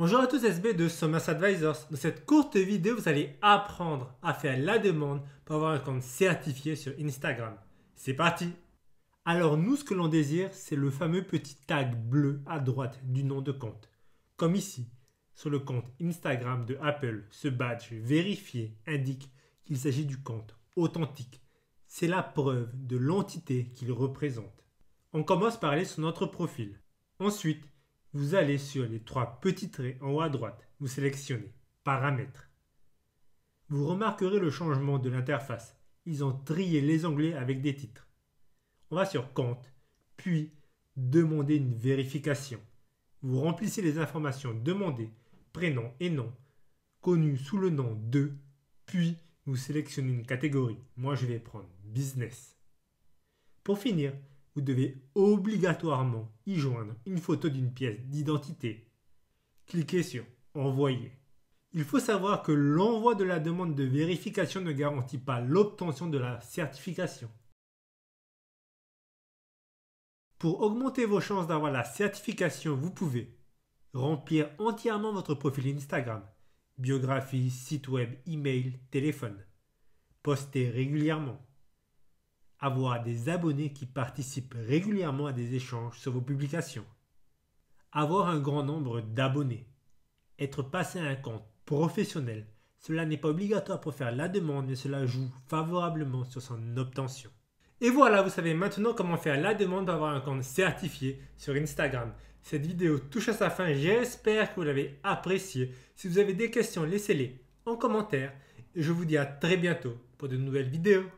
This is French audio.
Bonjour à tous SB de Summers Advisors. Dans cette courte vidéo, vous allez apprendre à faire la demande pour avoir un compte certifié sur Instagram. C'est parti Alors nous, ce que l'on désire, c'est le fameux petit tag bleu à droite du nom de compte. Comme ici, sur le compte Instagram de Apple, ce badge vérifié indique qu'il s'agit du compte authentique. C'est la preuve de l'entité qu'il représente. On commence par aller sur notre profil. Ensuite, vous allez sur les trois petits traits en haut à droite, vous sélectionnez Paramètres. Vous remarquerez le changement de l'interface. Ils ont trié les anglais avec des titres. On va sur Compte, puis Demander une vérification. Vous remplissez les informations demandées, prénom et nom, connu sous le nom de, puis vous sélectionnez une catégorie. Moi, je vais prendre Business. Pour finir, vous devez obligatoirement y joindre une photo d'une pièce d'identité. Cliquez sur Envoyer. Il faut savoir que l'envoi de la demande de vérification ne garantit pas l'obtention de la certification. Pour augmenter vos chances d'avoir la certification, vous pouvez remplir entièrement votre profil Instagram, biographie, site web, email, téléphone. Postez régulièrement avoir des abonnés qui participent régulièrement à des échanges sur vos publications, avoir un grand nombre d'abonnés, être passé à un compte professionnel, cela n'est pas obligatoire pour faire la demande, mais cela joue favorablement sur son obtention. Et voilà, vous savez maintenant comment faire la demande d'avoir un compte certifié sur Instagram. Cette vidéo touche à sa fin, j'espère que vous l'avez appréciée. Si vous avez des questions, laissez-les en commentaire. Et je vous dis à très bientôt pour de nouvelles vidéos.